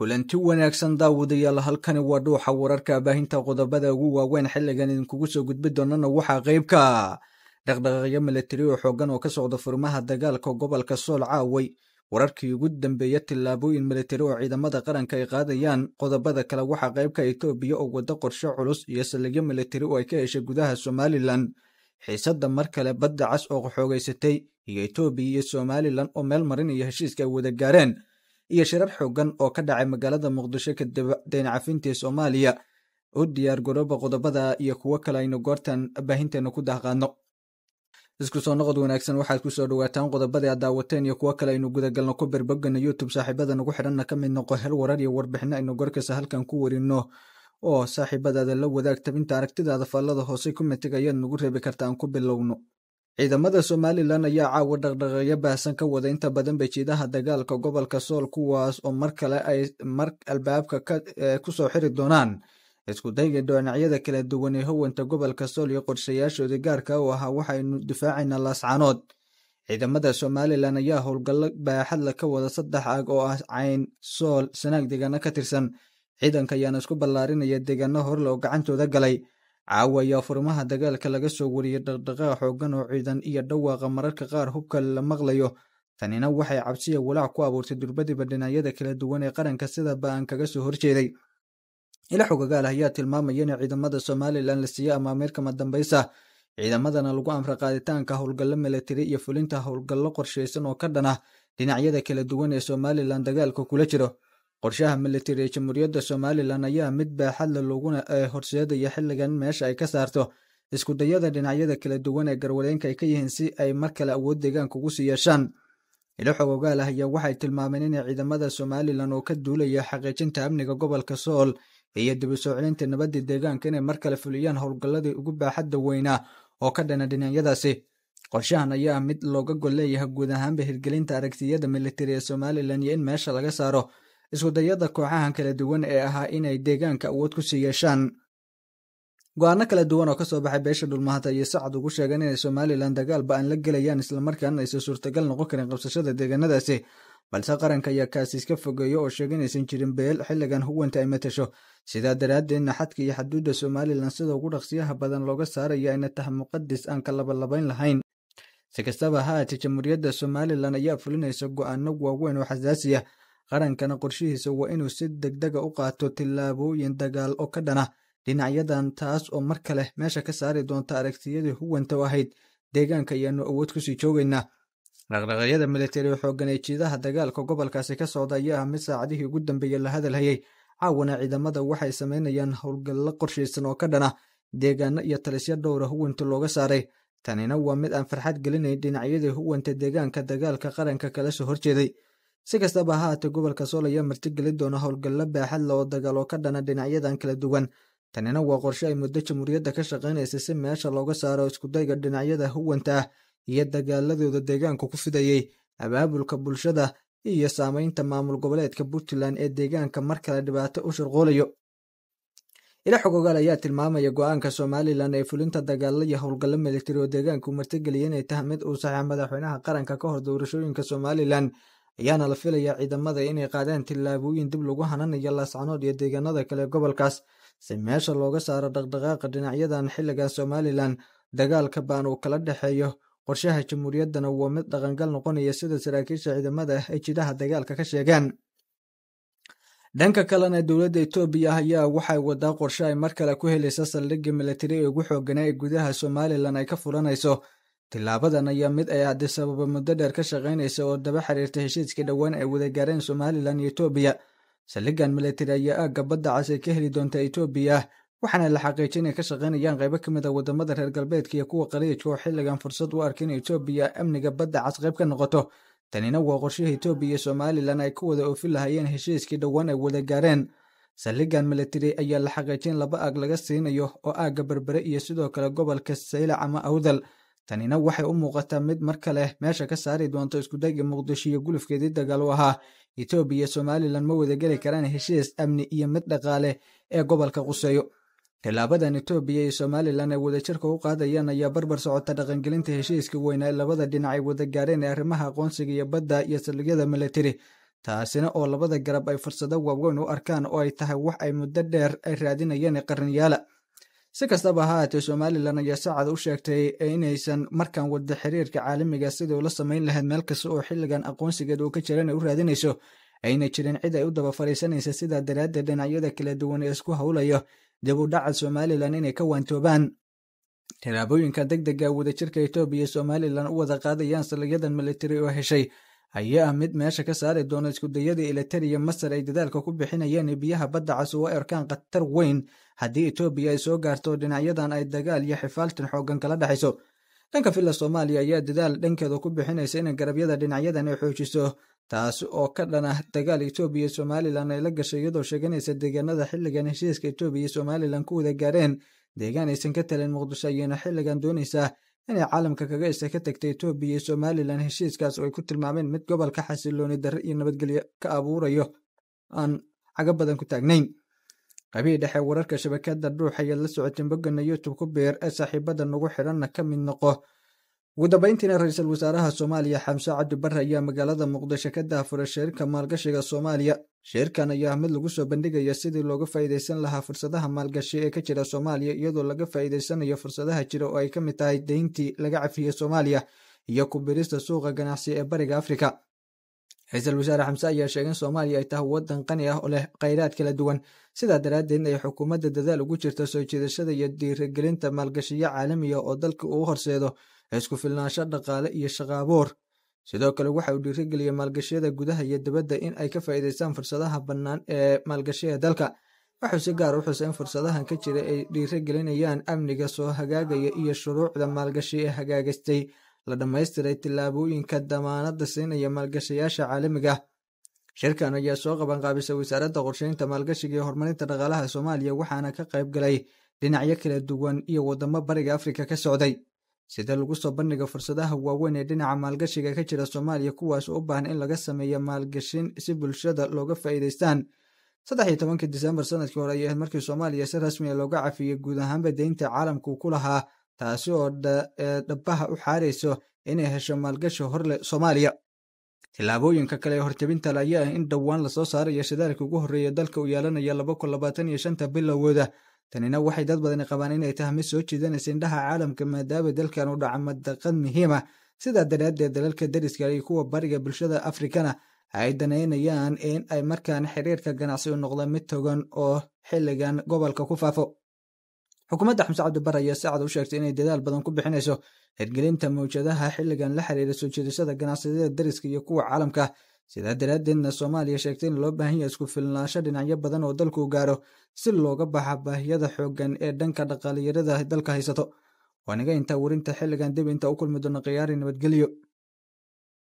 kulanti wanaagsan daawud daawadayaal halkani waa dhuuxa wararka baahinta qodobada ugu waaweyn xilligan idinkugu soo gudbi doonana waxaa qaybka dhaqdhaqaaqyo milatari oo xooggan oo ka socda furmaha dagaalka gobolka sool caaway wararkii ugu dambeeya tillaabooyin milatari oo ciidamada qaranka ay qaadayaan qodobada kale waxaa qaybka etoobiya oo waddo qorshe culus iyo saldhigyo milatari oo ay ka heshay gudaha somalilan xiisadda mar kale badda cas oo qaxoogaysatay iyo etoobiya iyo somalilan oo meel marinaya heshiiska ay wada gaareen iyo shirar xoogan oo ka dhacay magaalada muqdisho kadib daynacafintii soomaaliya u diyaar garooba qodobada iyo kuwo kale aynu goortan baahinteena ku daaqaano isku soo noqod wanaagsan waxaad ku soo dhowaataan qodobadii aad daawateen iyo kuwo kale aynu gudagalno ku berbogana youtube saaxiibada nagu xidhanna ka mid noqo hel warar iyo warbixino aynu goorkasta halkan ku warino oo saaxiibadaada la wadaag tabinta aragtidaada faallada hoose kommentiga ayaad nagu reebi kartaan ku bilowno ciidamada somalilan ayaa caawa dhaqdhaqeeyo baahsan ka wada inta badan bajiidaha dagaalka gobolka sool kuwaas oo mar kale ay mar albaabka eh, ku soo xiri doonaan isku dayga dhinacyada kala duwan ee howanta gobolka sool iyo qorshayaashoodii gaarka u ahaa waxaynu difaacaynaa laascanood ciidamada somalilan ayaa howlgallo baaxadla ka wada saddex aag oo ah cayn sool sanaag deegaano ka tirsan ciidanka ayaana isku ballaarinaya deegaano horle oo gacantooda galay caawa ayaa furmaha dagaalka laga soo wariyey dhaqdhaqaaq xooggan oo ciidan iyo dhawaaqa mararka qaar hubka la maqlayo tanina waxay cabsiya walaac ku abuurtay durbadiba dhinacyada kala duwan ee qaranka sida ba-an kaga soo horjeeday ila xogagaal ah ayaa tilmaamaya in ciidamada somalilan la siiyey amaameerka madambaysa ciidamadana lagu amra qaaditaanka howlgallo milatari iyo fulinta howlgallo qorshaysan oo ka dhan ah dhinacyada kala duwan ee somalilan dagaalka kula jiro qorshaha militari ee jamhuuriyadda somalilan ayaa mid baaxadla loguna horseedaya xilligan meesha ay ka saarto iskudayada dhinacyada kala duwan ee garwareenka ay ka yihiin si ay mar kale awood deegaanka ugu sii yeeshaan idhoxog ogaal ah ayaa waxay tilmaameen inay ciidamada somalilan oo ka duulaya xaqiijinta amniga gobolka sool iyo dib u deegaanka inay mar kale fuliyaan howlgalladii ugu baaxadda weynaa oo ka dhana dhinacyadaasi qorshahan ayaa mid looga gol leeyahay guud ahaanba hirgelinta aragtiyada militari ee somalilan iyo in meesha laga saaro iskudayada kooxahan kala duwan ee ahaa inay deegaanka awood ku sii yeeshaan go-aano kala duwan oo kasoo baxay beesha dhulmahata iyo sacad ugu sheegan inay somalilan dagaalba aan la gelayaan islamarkaan aysan suurtagal noqon karin qabsashada deegaanadaasi balse qaranka ayaa kaasiis ka fogeeyo oo sheega inaysan jirin beel xilligan huwanta ay matasho sidaa daraaddeedna xadka iyo xaduudda somalilan sida ugu dhaqsiyaha badan looga saaraya ayna tahay muqadis aan ka labalabayn lahayn si kastaba ha aatee jamhuuriyadda somalilan ayaa fulinaysa go'aano waaweyn oo xasaasiya ah qarankana qorshihiisa waa inuu si degdega ah u qaato tillaabooyin dagaal oo ka dhana dhinacyadan taas oo mar kale meesha ka saari doonta aragtiyadii huwanta u ahayd deegaanka ayaanu awood kusii joogaynaa dhaqdhaqaaqyada militariga xoogan ee jiidaha dagaalka gobolkaasi ka socda ayaa ah mid saacadihii ugu dambeeyey la hadal hayey caawana ciidamada waxay samaynayaan howlgallo qorshaysan oo ka dhana deegaano iyo talisyo dhowra ah huwanta looga saaray tanina waa mid aan farxad gelinayn dhinacyadii huwanta deegaanka dagaalka qaranka kala soo horjeeday si kastaba ha haatee gobolka sool ayaa martigeli doona howlgallo baaxad la oo dagaaloo ka dhana dhinacyadan kala duwan tanina waa qorshe ay muddo jamhuuriyadda ka shaqaynaysa si meesha looga saaro iskudayga dhinacyada huwanta ah iyo dagaaladooda deegaanku ku fidayay abaabulka bulshada iyo saamaynta maamul goboleedka puntland ee deegaanka mar kale dhibaato u shurquulayo ilaxog ogaal ayaa tilmaamaya go-aanka somalilan ee fulinta dagaalo iyo howlgallo militari oo deegaanku martigeliyay inay taha mid uu saxa madaxweynaha qaranka ka hor doorashooyinka somalilan ayaana la filayaa ciidamada inay qaadaan tillaabooyin dib lagu hananayo laascanood iyo deegaanada kale gobolkaas si meesha looga saaro dhaqdhaqaaqa dhinacyadan xilligan somalilan dagaalka baan uu kala dhexeeyo qorshaha jamhuuriyaddana waa mid dhaqangal noqonaya sida saraakiisha ciidamada ay jidaha dagaalka ka sheegaan dhanka kalena dowladda etoobiya ayaa waxay wadaa qorshe ay mar kale ku helaysa saldhigga milatari ee ugu xooganaa ee gudaha somalilan ay ka fulanayso tilaabadan ayaa mid ay haddi sababa muddo dheer ka shaqaynaysa oo daba xiriirta heshiiskii dhowaan ay wada gaareen somalilan iyo etoobiya saldhigan militari ayaa aagga ah badda cas ay ka heli doonta etoobiya waxaana la xaqiijiyay inay ka shaqaynayaan qaybo ka mid a ah waddamada reer galbeedka iyo kuwa qaliijka oo xilligan fursad u arkin etoobiya amniga badda cas qayb ka noqoto tanina waa qorshihi etoobiya iyo somalilan ay ku wada oofin lahayeen heshiiskii dhowaan ay wada gaareen saldhigan militari ayaa la xaqiijiyay in laba aag laga siinayo oo aagga berbere iyo sidoo kale gobolka saylac ama awdal tanina waxay u muuqataa mid mar kale meesha ka saari doonta iskudayga muqdisho iyo gulufkeedii dagaal u ahaa etoobiya iyo somalilan ma wada geli karaan heshiis amni iyo mid dhaqaale ee gobolka quseeyo tillaabadan etoobiya iyo somalilan ay wadajirka u qaadayaan ayaa barbar socota dhaqangelinta heshiiska weyn ee labada dhinac ay wada gaareen ee arrimaha aqoonsiga iyo badda iyo saldhigyada militari taasina oo labada garab ay fursado waaweyn u arkaan oo ay tahay wax ay muddo dheer ay raadinayeen qarniyaala si kastaba haatee ahaatee somalilan ayaa saacad u sheegtay inaysan markan wada xiriirka caalamiga ah sidii ula samayn lahayd meel kasta oo xilligan aqoonsigeed uu ka jiran ay u raadinayso ayna jirin cid ay u daba fadhiisanaysa sidaa daraaddeed dhinacyada kala duwan ee isku howlayo dib u dhaca somalilan inay ka waantoobaan tilaabooyinka deg dega ah, wadajirka etoobiya somalilan u wada qaadayaan saliyadan militari oo heshay ayaa mid meesha ka saari doona iskudayada ilatari masar ay dadaalka ku bixinayeen biyaha badda cas uga erkaan khatar weyn haddii etoobiya ay soo gaarto dhinacyadan ay dagaal iyo xifaaltan xooggan kala dhexayso dhanka filla soomaaliya ayaa dadaal dhankeeda ku bixinaysa inay garabyada dhinacyadan ay xoojiso taasi oo ka dhan ah dagaal etoobiya iyo somalilan ay la gashay iyadoo sheeganaysa deegaanada xilligan heshiiska etoobiya iyo somalilan ku wada gaareen deegaan aysan ka talin muqdisho ayaena xilligan doonaysa inay caalamka kaga istay ka tagtay etoobiya iyo somalilan heshiiskaas oo ay ku tilmaameen mid gobolka xasilooni darre iyo nabadgelyo ka abuurayo aan caga badan ku taagnayn qabihi dhexe wararka shabakada dhuuxayad la socoteen boggana youtub ku biir ee saaxiibada nagu xidhanna ka mid noqo ugu dambayntiina ra-iisul wasaaraha soomaaliya xamse cabdibarre ayaa magaalada muqdisho ka daahfuray shirka maalgashiga soomaaliya shirkan ayaa mid lagu soo bandhigaya sidii looga faa'iidaysan lahaa fursadaha maalgashi ee ka jira soomaaliya iyadoo laga faa'iidaysanayo fursadaha jira oo ay ka mid tahay deyntii laga cafiyey soomaaliya iyo ku birista suuqa ganacsi ee bariga afrika ra-iisul wasaare xamse ayaa sheegay in soomaaliya ay tahay waddan qani ah oo leh khayraad kala duwan sidaa daraaddeed ay xukuumadda dadaal ugu jirta soo jiidashada iyo diirigelinta maalgashiyo caalamiya ah oo dalka uu horseedo isku filnaansho dhaqaale iyo shaqaaboor sidoo kale waxa uu dhiirigeliyey maalgashiyada gudaha iyo dibadda in ay ka faa'iidaystaan fursadaha bannaan ee maalgashiga dalka wuxuu si gaar ah u xusay in fursadahan ka jira ay dhiirigelinayaan amniga soo hagaagaya iyo shuruucda maalgashi ee hagaagaystay la dhammaystiray tillaabooyinka damaanadda siinaya maalgashayaasha caalamiga ah. shirkan ayaa soo qaban qaabisay wasaaradda qorsheynta maalgashiga ee horumarinta dhaqaalaha soomaaliya waxaana ka qayb galay dhinacyo kala duwan iyo waddamo bariga afrika ka socday sida lagu soo bandhiga fursadaha waaweyn ee dhinaca maalgashiga ka jira soomaaliya kuwaas oo u baahan in laga sameeyo maalgashin si bulshada looga faa'iidaystaan saddex iyo tobankii disembar sanadkii hore ayay ahayd markii soomaaliya si rasmiya ah looga cafiyey guud ahaanba deynta caalamku ku lahaa taasi oo dhabbaha e, u xaarayso inay hesho maalgashi horle soomaaliya tillaabooyinka kale ee hortabintal ayaa ah in dhowaan lasoo saarayo shidaalka ugu horreeya dalka u yeelanaya laba kun labaatan iyo shanta bilowooda tanina waxay dad badani qabaan inay tahay mid soo jeedanaysa indhaha caalamka maadaama dalkan u dhaca madaqan muhiim sidaa daraaddeed dalalka dariska iyo kuwa bariga bulshada afrikana ay danaynayaan in ay markan xiriirka ganacsi u noqda mid togan oo xilligan gobolka ku faafo xukuumadda xamse cabdibara ayaa si cad u sheegtay inay dadaal badan ku bixinayso hirgelinta mawjadaha xilligan la xiriira soo jeedashada ganacsiyada dariska iyo kuwa caalamka sidaa daraaddeedna soomaaliya sheegtay in loo baahan yaha isku filnaansho dhinacyo badan oo dalku gaaro si looga baxa baahiyada xooggan ee dhanka dhaqaaliyarada dalka haysato waan iga intaa werinta xilligan dib inta u kulmi doono khiyaari nabadgelyo